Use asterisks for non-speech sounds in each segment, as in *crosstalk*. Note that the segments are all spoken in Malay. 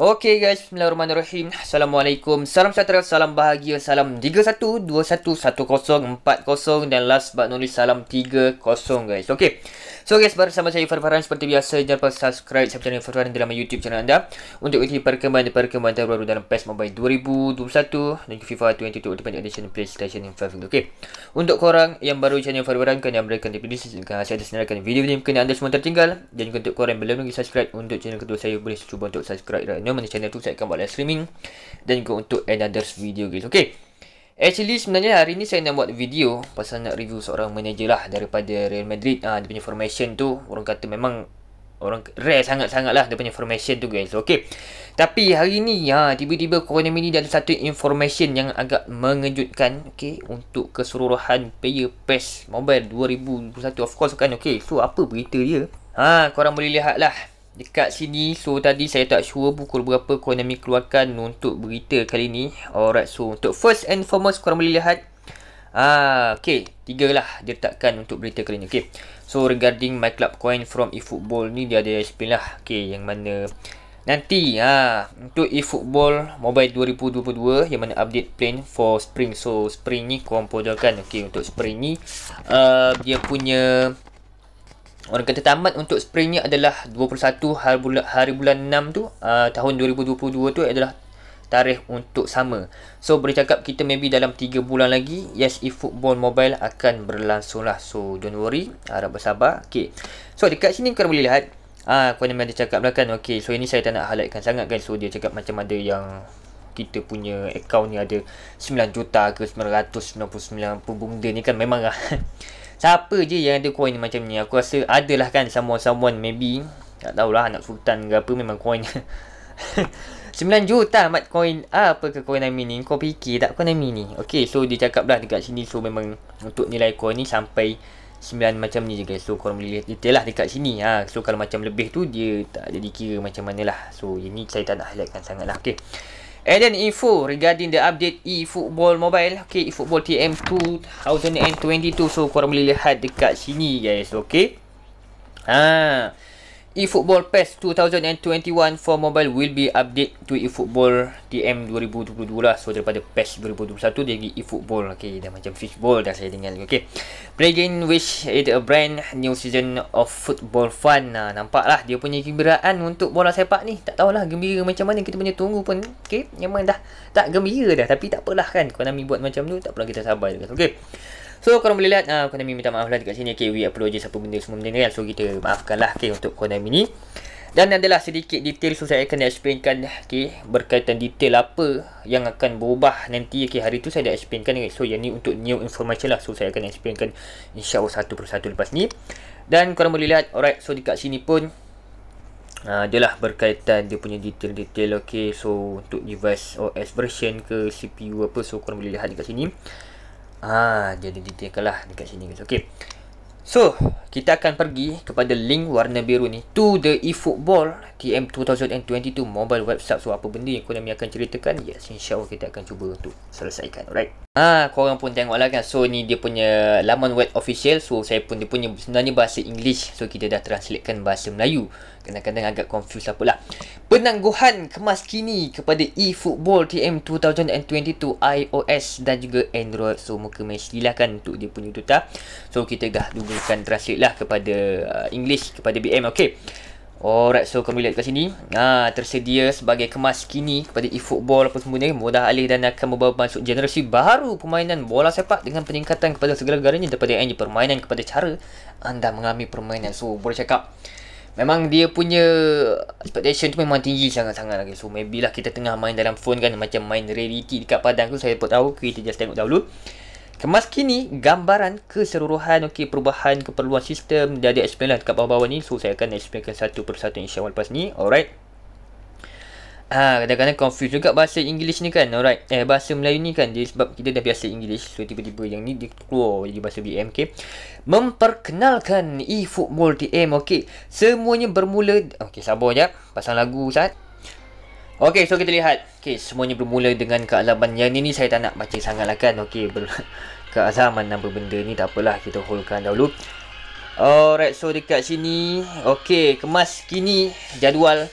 Okey guys, bismillahirrahmanirrahim. Assalamualaikum. Salam sejahtera, salam bahagia, salam 3121104 dan last but not least salam 30 guys. Okey. So guys, bersama saya Farfaran -Far, seperti biasa jangan lupa subscribe channel Farfaran -Far, dalam YouTube channel anda untuk ikuti perkembangan-perkembangan terbaru dalam PES Mobile 2021 dan FIFA 22 Ultimate Edition PlayStation 5. Okey. Untuk korang yang baru channel Farfaran -Far, kan yang berikan tips dan saya ada senarakan video-video yang anda semua tertinggal dan untuk korang yang belum lagi subscribe untuk channel kedua saya boleh cuba untuk subscribe know mana channel tu saya akan buat live streaming dan juga untuk another video guys okay Actually sebenarnya hari ni saya nak buat video pasal nak review seorang manager lah daripada Real Madrid ah ha, dia punya formation tu orang kata memang orang rare sangat-sangat lah dia punya formation tu guys okay. tapi hari ni ha, tiba-tiba korona ni ada satu information yang agak mengejutkan okay, untuk keseluruhan player PES Mobile 2021 of course kan okay. so apa berita dia ha, korang boleh lihat lah Dekat sini, so tadi saya tak sure pukul berapa Konami keluarkan untuk berita kali ni. Alright, so untuk first and foremost, korang boleh lihat. Ah, okay, tiga lah dia letakkan untuk berita kali ni. Okay, so regarding my club coin from eFootball ni, dia ada explain lah. Okay, yang mana nanti ah, untuk eFootball Mobile 2022 yang mana update plan for spring. So, spring ni korang podalkan. Okay, untuk spring ni, uh, dia punya... Orang kata tamat untuk springnya adalah 21 hari bulan, hari bulan 6 tu uh, Tahun 2022 tu adalah tarikh untuk sama So boleh cakap kita maybe dalam 3 bulan lagi Yes if football mobile akan berlangsung lah So don't worry, harap uh, bersabar okay. So dekat sini korang boleh lihat Ah, Kau ni ada cakap lah okay, So ini saya tak nak highlightkan sangat kan So dia cakap macam ada yang kita punya account ni ada 9 juta ke 999 pun benda ni kan memang lah *laughs* Siapa je yang ada coin macam ni Aku rasa adalah kan Someone-someone maybe Tak tahulah anak sultan ke apa Memang coin 9 *laughs* juta mat coin Apa ke coin Amin ni Kau fikir tak coin Amin ni Okay so dia cakap lah dekat sini So memang untuk nilai coin ni Sampai 9 macam ni je guys So korang boleh lihat detail lah dekat sini ha. So kalau macam lebih tu Dia tak ada dikira macam mana lah So ini saya tak nak highlightkan sangat lah Okay And then info regarding the update eFootball Mobile. Okay, eFootball TM 2022. So, korang boleh lihat dekat sini guys. Okay. Haa. Ah eFootball PES 2021 for mobile will be update to eFootball TM 2022 lah. So daripada PES 2021 dia pergi eFootball. Okay, dah macam fishball dah saya dengar. Okay. Play Playgame which is a brand new season of football fun. Nah, nampak lah dia punya gembiraan untuk bola sepak ni. Tak tahulah gembira macam mana kita punya tunggu pun. Okay, memang dah tak gembira dah. Tapi tak apalah kan. Konami buat macam tu tak pernah kita sabar. Okay. So korang boleh lihat uh, Konami minta maaf lah dekat sini Okay we apologize apa benda semua benda ni kan So kita maafkan lah okay, untuk Konami ni Dan adalah sedikit detail So saya akan explainkan okay, Berkaitan detail apa yang akan berubah nanti okay, Hari tu saya dah explainkan okay. So yang ni untuk new information lah So saya akan explainkan Insya Allah satu persatu lepas ni Dan korang boleh lihat Alright so dekat sini pun Uh, lah berkaitan dia punya detail-detail Okay so untuk device OS version ke CPU apa So korang boleh lihat dekat sini Ah, jadi detail lah dekat sini guys. Okey. So, kita akan pergi kepada link warna biru ni To the eFootball TM2022 mobile website So, apa benda yang Konami akan ceritakan ya Yes, Allah kita akan cuba untuk selesaikan Alright Ah, ha, korang pun tengok lah kan So, ni dia punya laman web official So, saya pun dia punya sebenarnya bahasa English So, kita dah translatekan bahasa Melayu Kadang-kadang agak confused lah Penangguhan kemas kini kepada eFootball TM2022 iOS dan juga Android So, muka mesti lah kan untuk dia punya tutup So, kita dah dulu gunakan translate lah kepada uh, English kepada BM okay Alright so kamu lihat kat sini ha, Tersedia sebagai kemas kini Kepada e-football apa semua ni Mudah alih dan akan membawa masuk generasi baru Permainan bola sepak dengan peningkatan kepada segala-galanya Daripada yang permainan kepada cara Anda mengalami permainan So boleh cakap Memang dia punya expectation tu memang tinggi sangat-sangat lagi. So maybe lah kita tengah main dalam phone kan Macam main reality dekat padang tu Saya pun tahu Kita just tengok dahulu Kemas kini gambaran keseluruhan okey perubahan keperluan sistem dia ada explain lah dekat bawah-bawah ni so saya akan explainkan satu persatu insyaAllah lepas ni alright Ha, kadang-kadang confuse juga bahasa English ni kan Alright Eh, bahasa Melayu ni kan Dia sebab kita dah biasa English So, tiba-tiba yang ni dia keluar jadi bahasa BM Okay Memperkenalkan e-football TM Okay Semuanya bermula ok sabar je Pasang lagu saat Okay, so kita lihat. Okay, semuanya bermula dengan kealaman. Yang ni ni saya tak nak baca sangat lah kan. Okay, ber *laughs* kealaman nama benda ni. Tak apalah, kita holdkan dahulu. Alright, so dekat sini. Okay, kemas kini jadual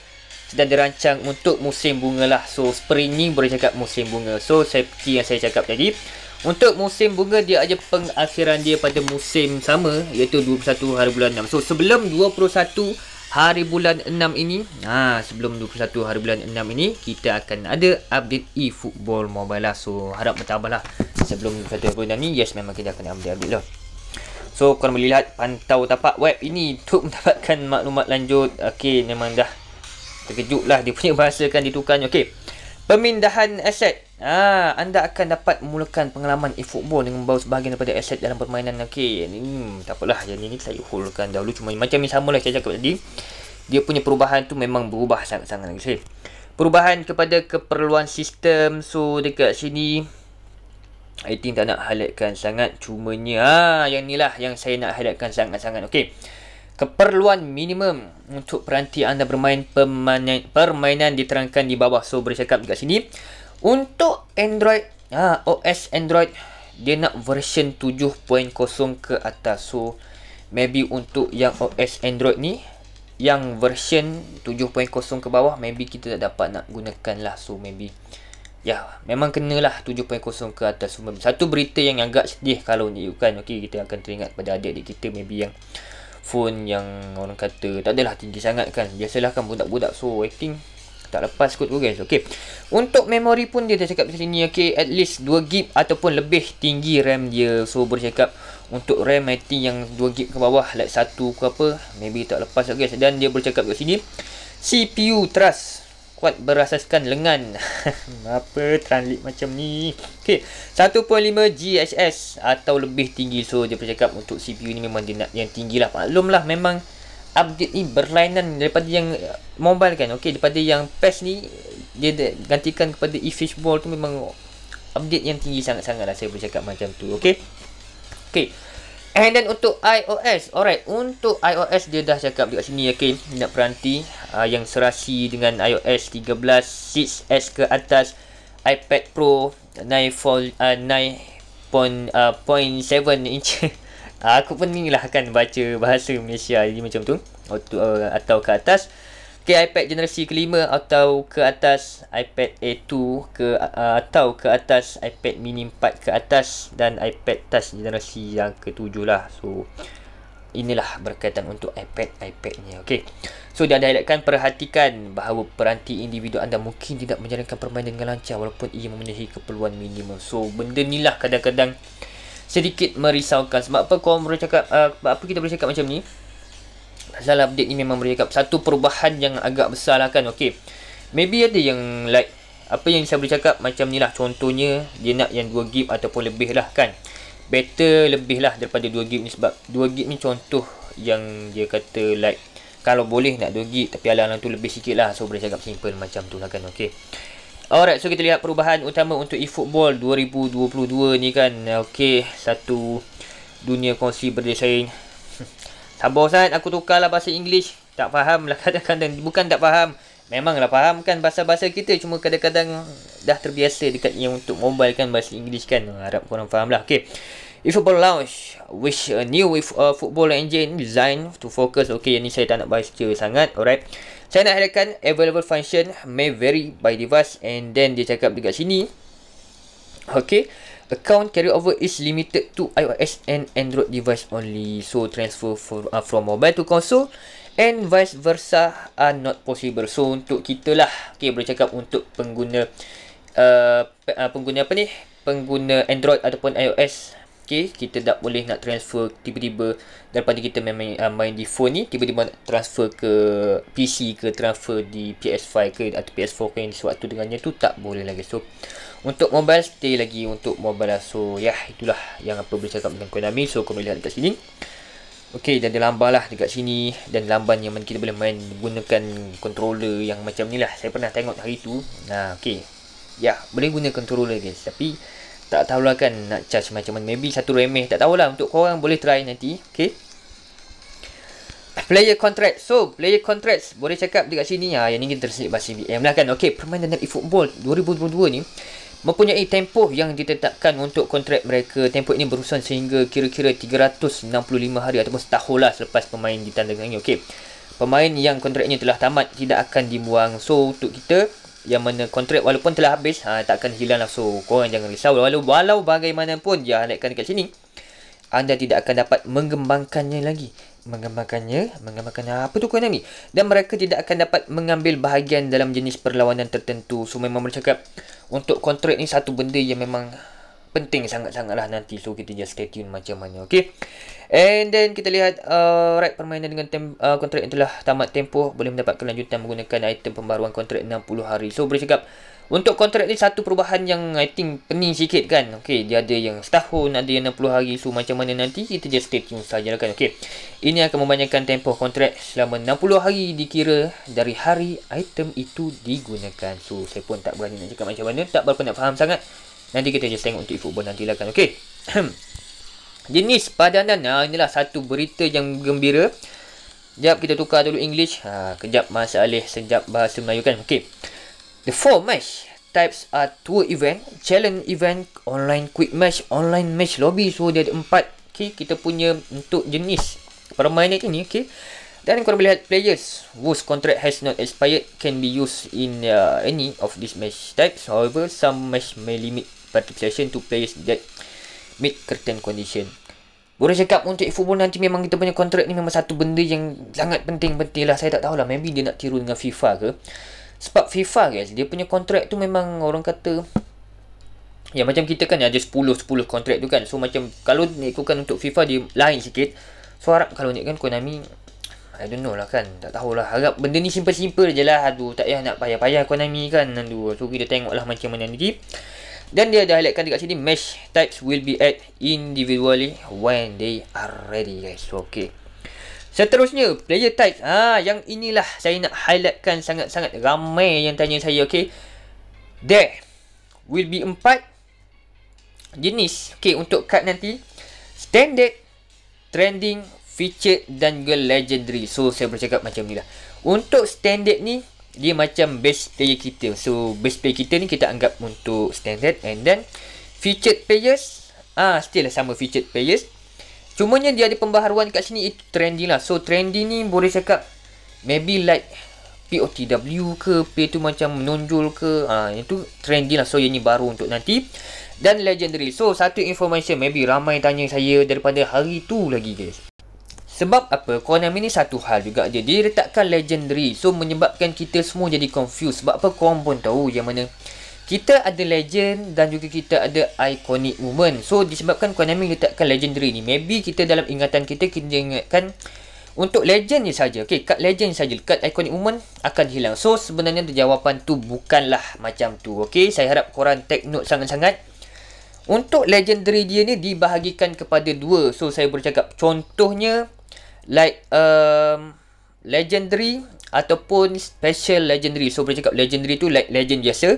sedang dirancang untuk musim bunga lah. So, spring ni boleh cakap musim bunga. So, seperti yang saya cakap tadi. Untuk musim bunga, dia ada pengakhiran dia pada musim sama. Iaitu 21 hari bulan 6. So, sebelum 21 hari bulan 6 ini ha sebelum 21 hari bulan 6 ini kita akan ada update eFootball mobile lah so harap lah sebelum 21 hari bulan ini yes memang kita akan update update lah so korang boleh lihat pantau tapak web ini untuk *laughs* mendapatkan maklumat lanjut okey memang dah terkejutlah dia punya *laughs* bahasa kan ditukarnya okey pemindahan aset Ah, anda akan dapat memulakan pengalaman e-football dengan membawa sebahagian daripada aset dalam permainan. Okey, ni hmm, tak apalah. Yang ini saya hulkan dahulu cuma macam yang samalah saya cakap tadi. Dia punya perubahan tu memang berubah sangat-sangat lagi. Perubahan kepada keperluan sistem. So, dekat sini I think tak nak highlightkan sangat. Cumanya, ha, yang ni lah yang saya nak highlightkan sangat-sangat. Okey. Keperluan minimum untuk peranti anda bermain permainan, diterangkan di bawah. So, bercakap dekat sini. Untuk Android ha, OS Android Dia nak version 7.0 ke atas So Maybe untuk yang OS Android ni Yang version 7.0 ke bawah Maybe kita tak dapat nak gunakan lah So maybe Ya yeah, Memang kenalah 7.0 ke atas so, Satu berita yang agak sedih Kalau ni kan Okay kita akan teringat pada adik-adik kita Maybe yang Phone yang orang kata Tak adalah tinggi sangat kan Biasalah kan budak-budak So I think tak lepas kot guys. Okey. Untuk memori pun dia dah cakap di sini okey at least 2GB ataupun lebih tinggi RAM dia. So boleh cakap untuk RAM IT yang 2GB ke bawah like 1 ke apa maybe tak lepas lah guys. Dan dia boleh cakap kat sini CPU trust kuat berasaskan lengan. *laughs* apa translate macam ni. Okey. 1.5 GHS atau lebih tinggi. So dia boleh cakap untuk CPU ni memang dia nak yang tinggilah. Maklumlah memang update ni berlainan daripada yang mobile kan okey daripada yang patch ni dia de- gantikan kepada e-fish ball tu memang update yang tinggi sangat-sangat lah saya boleh cakap macam tu okey okey and then untuk iOS alright untuk iOS dia dah cakap dekat sini okey nak peranti uh, yang serasi dengan iOS 13 6s ke atas iPad Pro 9 uh, 9.7 uh, inci aku pun ni lah akan baca bahasa Malaysia ni macam tu atau, uh, atau ke atas Okay, iPad generasi kelima atau ke atas iPad A2 ke uh, atau ke atas iPad mini 4 ke atas dan iPad touch generasi yang ketujuh lah. So, inilah berkaitan untuk iPad, iPadnya. Okay. So, dia ada highlightkan perhatikan bahawa peranti individu anda mungkin tidak menjalankan permainan dengan lancar walaupun ia memenuhi keperluan minimum. So, benda ni lah kadang-kadang sedikit merisaukan sebab apa kau boleh cakap uh, apa kita boleh cakap macam ni pasal update ni memang boleh cakap satu perubahan yang agak besar lah kan okey maybe ada yang like apa yang saya boleh cakap macam ni lah contohnya dia nak yang 2GB ataupun lebih lah kan better lebih lah daripada 2GB ni sebab 2GB ni contoh yang dia kata like kalau boleh nak 2GB tapi alang-alang tu lebih sikit lah so boleh cakap simple macam tu lah kan okey Alright, so kita lihat perubahan utama untuk eFootball 2022 ni kan. Okey, satu dunia kongsi berdesain. *laughs* Sabar Ustaz, aku tukarlah bahasa English. Tak faham lah *laughs* kadang-kadang. Bukan tak faham. Memanglah faham kan bahasa-bahasa kita. Cuma kadang-kadang dah terbiasa dekat yang untuk mobile kan bahasa English kan. Ah, harap korang faham lah. Okay. eFootball Launch. Wish a new eFootball uh, engine design to focus. Okay, yang ni saya tak nak baca sangat. Alright. Saya nak harapkan available function may vary by device and then dia cakap dekat sini. Okay. Account carryover is limited to iOS and Android device only. So, transfer for, uh, from mobile to console and vice versa are not possible. So, untuk kita lah. Okay, boleh cakap untuk pengguna uh, uh pengguna apa ni? Pengguna Android ataupun iOS okay, kita tak boleh nak transfer tiba-tiba daripada kita main, main, ah, main di phone ni tiba-tiba nak transfer ke PC ke transfer di PS5 ke atau PS4 ke yang sewaktu dengannya tu tak boleh lagi so untuk mobile stay lagi untuk mobile lah so ya yeah, itulah yang apa boleh cakap tentang Konami so kau boleh lihat dekat sini Okey, dan dia lambang lah dekat sini dan lamban yang mana kita boleh main gunakan controller yang macam ni lah saya pernah tengok hari tu nah okey, ya yeah, boleh guna controller guys tapi tak tahulah kan nak charge macam mana maybe satu remeh tak tahulah untuk korang boleh try nanti okay? player contract so player contract boleh cakap dekat sini ha yang ni terselit bahasa BM lah kan okey permainan e-football 2022 ni mempunyai tempoh yang ditetapkan untuk kontrak mereka tempoh ini berusan sehingga kira-kira 365 hari ataupun setahun lah selepas pemain ditandangkan ni okey pemain yang kontraknya telah tamat tidak akan dibuang so untuk kita yang mana kontrak walaupun telah habis ha, takkan hilang langsung so korang jangan risau walau, walau bagaimanapun dia naikkan dekat sini anda tidak akan dapat mengembangkannya lagi mengembangkannya mengembangkan apa tu kau ni dan mereka tidak akan dapat mengambil bahagian dalam jenis perlawanan tertentu so memang bercakap untuk kontrak ni satu benda yang memang penting sangat-sangat lah nanti so kita just stay tune macam mana okay and then kita lihat uh, right permainan dengan tem uh, kontrak yang telah tamat tempoh boleh mendapat kelanjutan menggunakan item pembaruan kontrak 60 hari so boleh cakap untuk kontrak ni satu perubahan yang I think pening sikit kan okay dia ada yang setahun ada yang 60 hari so macam mana nanti kita just stay tune sahaja lah kan okay ini akan membanyakan tempoh kontrak selama 60 hari dikira dari hari item itu digunakan so saya pun tak berani nak cakap macam mana tak berapa nak faham sangat Nanti kita just tengok untuk e-football nanti lah kan. Okey. *clears throat* Jenis padanan. Ha, inilah satu berita yang gembira. Sekejap kita tukar dulu English. Ha, kejap Mas Alih senjap bahasa Melayu kan. Okey. The four match types are tour event, challenge event, online quick match, online match lobby. So, dia ada empat. Okey. Kita punya untuk jenis permainan ini. Okey. Dan korang boleh lihat players whose contract has not expired can be used in uh, any of these match types. However, some match may limit participation to players that meet certain condition. Boleh cakap untuk football nanti memang kita punya kontrak ni memang satu benda yang sangat penting-penting lah. Saya tak tahulah. Maybe dia nak tiru dengan FIFA ke. Sebab FIFA guys, dia punya kontrak tu memang orang kata... Ya macam kita kan ada 10-10 kontrak tu kan. So macam kalau ikutkan untuk FIFA dia lain sikit. So harap kalau ni kan Konami... I don't know lah kan. Tak tahulah. Harap benda ni simple-simple je lah. Aduh tak payah nak payah-payah Konami kan. Aduh. So kita tengok lah macam mana nanti. Dan dia ada highlightkan dekat sini Mesh types will be added individually When they are ready guys So okay Seterusnya Player types ha, Yang inilah saya nak highlightkan sangat-sangat Ramai yang tanya saya okay There Will be empat Jenis Okay untuk card nanti Standard Trending Featured Dan juga legendary So saya boleh cakap macam ni lah Untuk standard ni dia macam base player kita so base player kita ni kita anggap untuk standard and then featured players ah still lah sama featured players Cuma cumanya dia ada pembaharuan kat sini itu trendy lah so trendy ni boleh cakap maybe like POTW ke play tu macam menonjol ke ah itu trendy lah so yang ni baru untuk nanti dan legendary so satu information maybe ramai tanya saya daripada hari tu lagi guys sebab apa Konami ni satu hal juga je Dia letakkan legendary So menyebabkan kita semua jadi confused Sebab apa korang pun tahu yang mana Kita ada legend dan juga kita ada iconic moment So disebabkan Konami letakkan legendary ni Maybe kita dalam ingatan kita Kita ingatkan untuk legend ni saja. Okay, kad legend saja, kad iconic woman akan hilang. So sebenarnya jawapan tu bukanlah macam tu. Okay, saya harap korang take note sangat-sangat. Untuk legendary dia ni dibahagikan kepada dua. So saya bercakap contohnya like um, legendary ataupun special legendary. So boleh cakap legendary tu like legend biasa.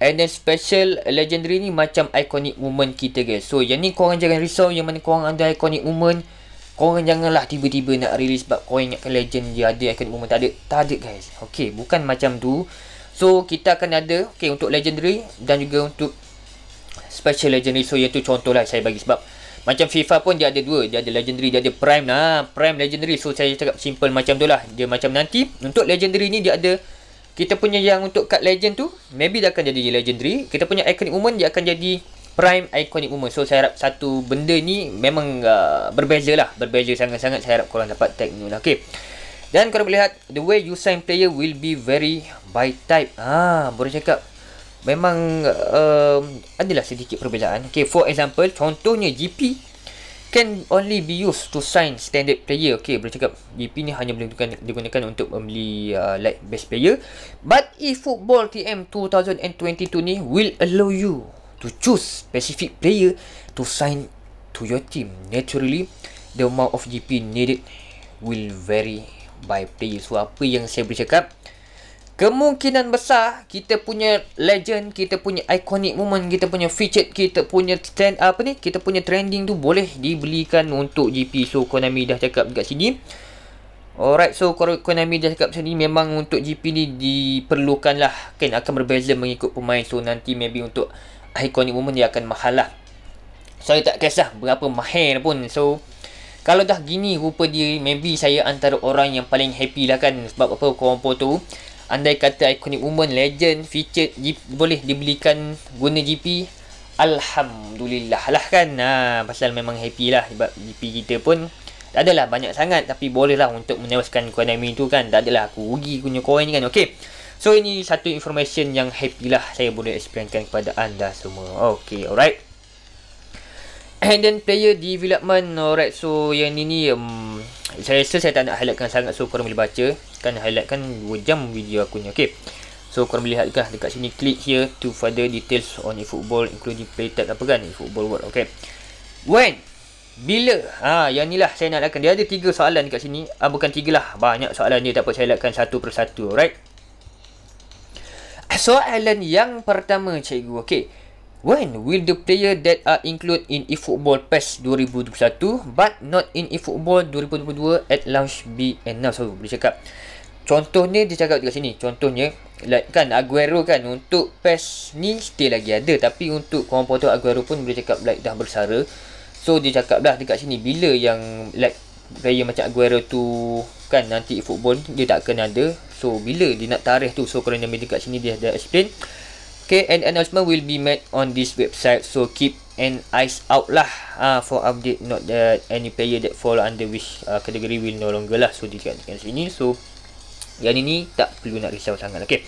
And then special legendary ni macam iconic woman kita guys. So yang ni korang jangan risau yang mana korang ada iconic woman. Korang janganlah tiba-tiba nak release sebab korang ingatkan legend dia ada iconic woman. Tak ada. Tak ada guys. Okay. Bukan macam tu. So kita akan ada okay, untuk legendary dan juga untuk special legendary. So yang tu contoh lah saya bagi sebab macam FIFA pun dia ada dua. Dia ada legendary, dia ada prime. lah. prime legendary. So saya cakap simple macam tu lah. Dia macam nanti untuk legendary ni dia ada kita punya yang untuk kad legend tu maybe dia akan jadi legendary. Kita punya iconic woman dia akan jadi prime iconic woman. So saya harap satu benda ni memang uh, berbeza lah. Berbeza sangat-sangat. Saya harap korang dapat tag ni lah. Okay. Dan korang boleh lihat the way you sign player will be very by type. Ah, ha, boleh cakap memang um, adalah sedikit perbezaan. Okay, for example, contohnya GP can only be used to sign standard player. Okay, boleh cakap GP ni hanya boleh digunakan, digunakan untuk membeli uh, like best player. But if Football TM 2022 ni will allow you to choose specific player to sign to your team. Naturally, the amount of GP needed will vary by player. So, apa yang saya boleh cakap, kemungkinan besar kita punya legend, kita punya iconic moment, kita punya featured, kita punya trend apa ni, kita punya trending tu boleh dibelikan untuk GP. So Konami dah cakap dekat sini. Alright, so kalau Konami dah cakap sini memang untuk GP ni diperlukan lah. Kan akan berbeza mengikut pemain. So nanti maybe untuk iconic moment dia akan mahal lah. Saya tak kisah berapa mahir pun. So kalau dah gini rupa dia maybe saya antara orang yang paling happy lah kan sebab apa kompo tu andai kata Iconic Woman Legend featured G- boleh dibelikan guna GP Alhamdulillah lah kan ha, pasal memang happy lah sebab GP kita pun tak adalah banyak sangat tapi bolehlah untuk menewaskan Konami tu kan tak adalah aku rugi punya coin kan ok so ini satu information yang happy lah saya boleh explainkan kepada anda semua ok alright And then player development Alright so yang ini, um, Saya rasa saya tak nak highlightkan sangat So korang boleh baca Kan highlightkan 2 jam video aku ni Okay So korang boleh lihatkah dekat sini Click here to further details on eFootball Including play type apa kan eFootball world Okay When Bila ha, Yang ni lah saya nak lakukan Dia ada 3 soalan dekat sini ha, Bukan 3 lah Banyak soalan ni. tak apa saya lakukan satu persatu, satu Alright Soalan yang pertama cikgu Okay When will the player that are included in eFootball PES 2021 but not in eFootball 2022 at launch be announced? So, oh, boleh cakap. Contohnya, dia cakap dekat sini. Contohnya, like, kan Aguero kan untuk PES ni still lagi ada. Tapi untuk komponen Aguero pun boleh cakap like dah bersara. So, dia cakap lah dekat sini bila yang like player macam Aguero tu kan nanti eFootball dia tak kena ada. So, bila dia nak tarikh tu. So, korang yang ambil dekat sini dia dah explain. Okay, and announcement will be made on this website. So keep an eyes out lah uh, for update. Not that any player that fall under which uh, category will no longer lah. So dikatakan sini. So yang ini tak perlu nak risau sangat. Okay.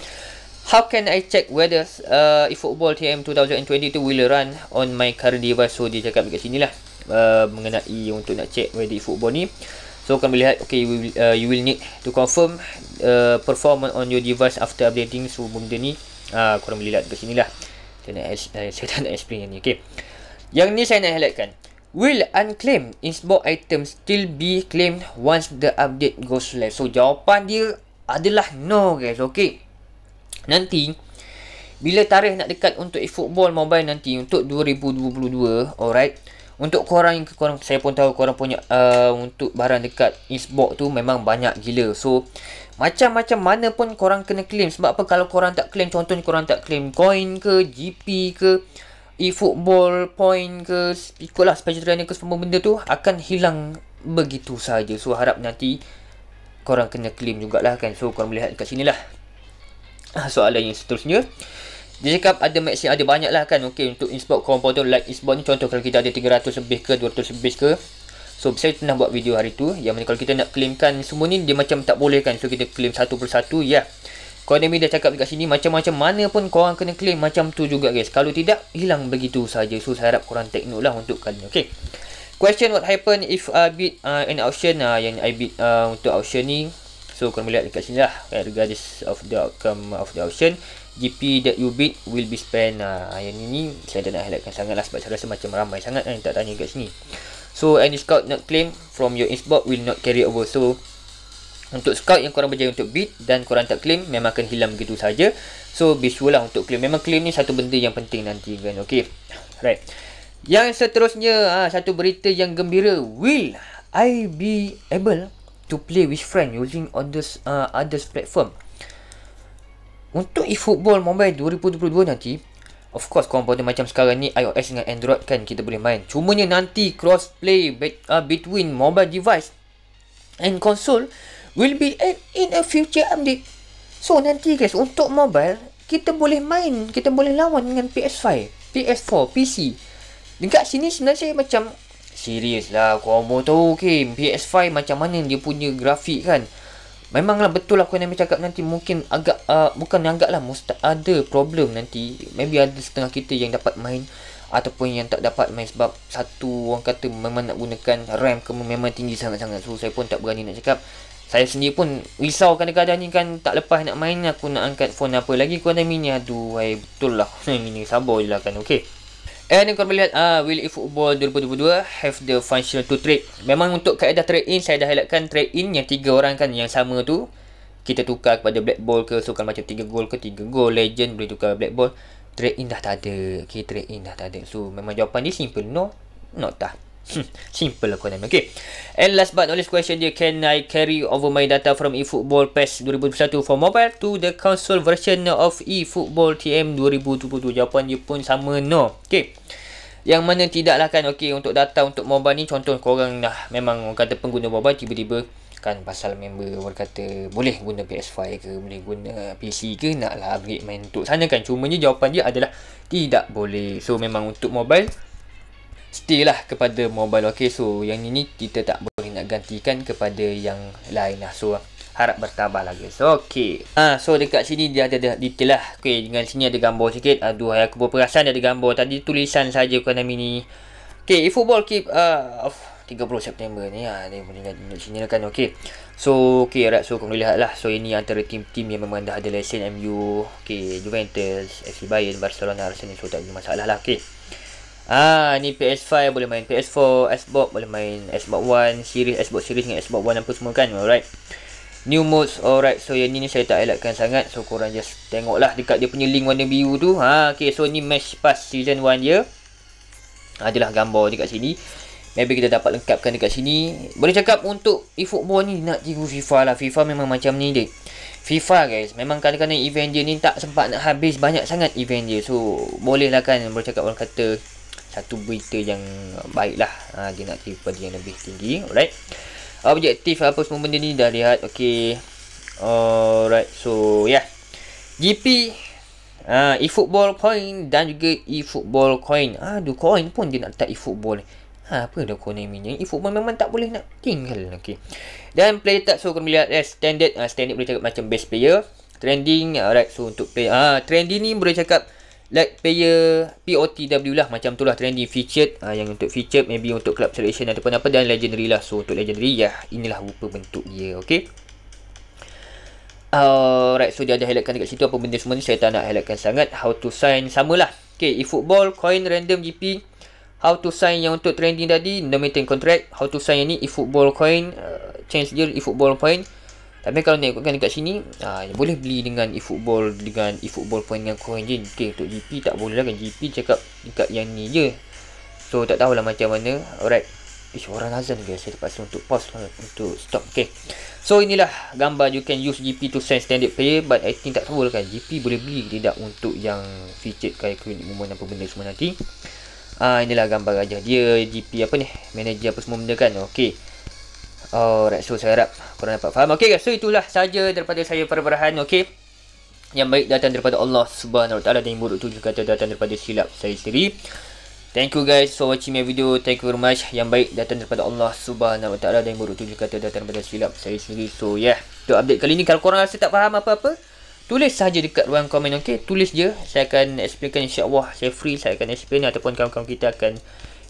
How can I check whether uh, if football TM 2022 will run on my current device? So dia cakap dekat sini lah uh, mengenai untuk nak check whether football ni. So kamu lihat, okay, you will, uh, you will need to confirm uh, performance on your device after updating. So benda ni uh, korang boleh lihat dekat sinilah. Saya nak, uh, saya *laughs* nak explain yang ni. Okay. Yang ni saya nak highlightkan. Will unclaimed Inbox item still be claimed once the update goes live? So, jawapan dia adalah no guys. Okay. Nanti, bila tarikh nak dekat untuk football Mobile nanti, untuk 2022, alright. Untuk korang yang korang, saya pun tahu korang punya uh, untuk barang dekat Inbox tu memang banyak gila. So, macam-macam mana pun korang kena claim Sebab apa kalau korang tak claim Contohnya korang tak claim coin ke GP ke E-football point ke Ikutlah special trainer ke semua benda tu Akan hilang begitu saja. So harap nanti korang kena claim jugalah kan So korang melihat kat sini lah ah, Soalan yang seterusnya dia cakap ada max ada banyak lah kan Okay untuk e-sport korang potong like e-sport ni Contoh kalau kita ada 300 lebih ke 200 lebih ke So saya pernah buat video hari tu Yang mana kalau kita nak claimkan semua ni Dia macam tak boleh kan So kita claim satu persatu Ya yeah. Konami dah cakap dekat sini Macam-macam mana pun korang kena claim Macam tu juga guys Kalau tidak Hilang begitu saja. So saya harap korang take note lah Untuk kali ni Okay Question what happen if I bid uh, an auction uh, Yang I bid uh, untuk auction ni So korang boleh lihat dekat sini lah okay, eh, Regardless of the outcome of the auction GP that you bid will be spent uh, Yang ni saya tak nak highlightkan sangat lah Sebab saya rasa macam ramai sangat kan Tak tanya dekat sini So any scout not claim from your inbox will not carry over. So untuk scout yang korang berjaya untuk beat dan korang tak claim memang akan hilang begitu saja. So be sure lah untuk claim. Memang claim ni satu benda yang penting nanti kan. Okay. Right. Yang seterusnya ha, satu berita yang gembira. Will I be able to play with friend using on the uh, ah, others platform? Untuk eFootball Mobile 2022 nanti Of course kalau benda macam sekarang ni iOS dengan Android kan kita boleh main. Cumanya nanti cross play bet, uh, between mobile device and console will be at in a future update. So nanti guys untuk mobile kita boleh main, kita boleh lawan dengan PS5, PS4, PC. Dekat sini sebenarnya saya macam serius lah combo tu okay. PS5 macam mana dia punya grafik kan. Memanglah betul aku yang bercakap nanti mungkin agak uh, bukan agak lah mesti ada problem nanti maybe ada setengah kita yang dapat main ataupun yang tak dapat main sebab satu orang kata memang nak gunakan RAM ke memang tinggi sangat-sangat so saya pun tak berani nak cakap saya sendiri pun risau kadang-kadang ni kan tak lepas nak main aku nak angkat phone apa lagi kau ada mini aduh hai betul lah *laughs* mini sabar je lah kan okey And eh, korang boleh lihat uh, ah, Willy Football 2022 have the function to trade. Memang untuk kaedah trade in saya dah highlightkan trade in yang tiga orang kan yang sama tu kita tukar kepada black ball ke so kalau macam tiga gol ke tiga gol legend boleh tukar black ball trade in dah tak ada. Okay, trade in dah tak ada. So memang jawapan dia simple no not tak. Hmm, simple aku lah nama. Okay. And last but not least question dia. Can I carry over my data from eFootball PES 2021 for mobile to the console version of eFootball TM 2022? Jawapan dia pun sama no. Okay. Yang mana tidaklah kan. Okay. Untuk data untuk mobile ni. Contoh korang dah memang kata pengguna mobile. Tiba-tiba kan pasal member orang kata boleh guna PS5 ke boleh guna PC ke nak lah main untuk sana kan cumanya jawapan dia adalah tidak boleh so memang untuk mobile still lah kepada mobile okay so yang ini kita tak boleh nak gantikan kepada yang lain lah so harap bertambah lagi so okey ha, so dekat sini dia ada, ada detail lah okey dengan sini ada gambar sikit aduh aku berperasan dia ada gambar tadi tulisan saja bukan nama ni okey football keep uh, 30 September ni ha, ah, dia boleh jadi di sini lah kan okey so okey right so kau boleh lihat lah so ini antara tim-tim yang memang dah ada lesen MU okey Juventus FC Bayern Barcelona Arsenal so tak ada masalah lah okey Ah, ni PS5 boleh main PS4, Xbox boleh main Xbox One, Series Xbox Series dengan Xbox One apa semua kan. Alright. New modes. Alright. So yang ni ni saya tak elakkan sangat. So korang just tengoklah dekat dia punya link warna biru tu. Ha, okey. So ni match pass season 1 dia. Adalah ha, gambar dekat sini. Maybe kita dapat lengkapkan dekat sini. Boleh cakap untuk e-football ni nak tiru FIFA lah. FIFA memang macam ni dia. FIFA guys, memang kadang-kadang event dia ni tak sempat nak habis banyak sangat event dia. So, bolehlah kan bercakap orang kata satu berita yang baiklah ha, dia nak tipu pada yang lebih tinggi alright objektif apa semua benda ni dah lihat okey alright so yeah GP uh, ha, e-football coin dan juga e-football coin aduh coin pun dia nak letak e-football ni Ha, apa dah coin ni? E-football memang tak boleh nak tinggal. Okay. Dan player tak. So, kena lihat. Eh, standard. Uh, standard boleh cakap macam best player. Trending. Alright. So, untuk play. Uh, trending ni boleh cakap. Light player POTW lah Macam tu lah trending featured uh, Yang untuk featured Maybe untuk club selection Ataupun apa Dan legendary lah So untuk legendary Ya yeah, inilah rupa bentuk dia Okay Alright So dia ada highlightkan dekat situ Apa benda semua ni Saya tak nak highlightkan sangat How to sign Sama lah Okay eFootball Coin random GP How to sign yang untuk trending tadi Nominating contract How to sign yang ni e coin uh, Change gear e point tapi kalau nak ikutkan dekat sini uh, Boleh beli dengan eFootball Dengan eFootball point dengan coin je okay, Untuk GP tak boleh lah kan GP cakap dekat yang ni je So tak tahulah macam mana Alright Ish orang azan guys Saya terpaksa untuk pause lah, Untuk stop Okay So inilah gambar you can use GP to send standard player But I think tak tahu lah kan GP boleh beli ke tidak untuk yang featured kayak kredit moment apa benda semua nanti Ah uh, Inilah gambar aja dia GP apa ni Manager apa semua benda kan Okay Oh, Alright, so saya harap korang dapat faham. Okay, so itulah saja daripada saya perbahan, okay? Yang baik datang daripada Allah Subhanahu Wa Taala dan yang buruk tu juga datang daripada silap saya sendiri. Thank you guys for watching my video. Thank you very much. Yang baik datang daripada Allah Subhanahu Wa Taala dan yang buruk tu juga datang daripada silap saya sendiri. So yeah, untuk update kali ni kalau korang rasa tak faham apa-apa, tulis saja dekat ruang komen, okay? Tulis je. Saya akan explainkan insya Saya free saya akan explain ataupun kawan-kawan kita akan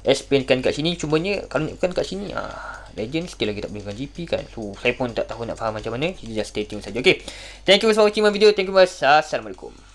explainkan kat sini cumanya kalau nak kan kat sini ah legend still lagi tak boleh kan GP kan so saya pun tak tahu nak faham macam mana jadi just stay tune saja okey thank you for watching my video thank you guys assalamualaikum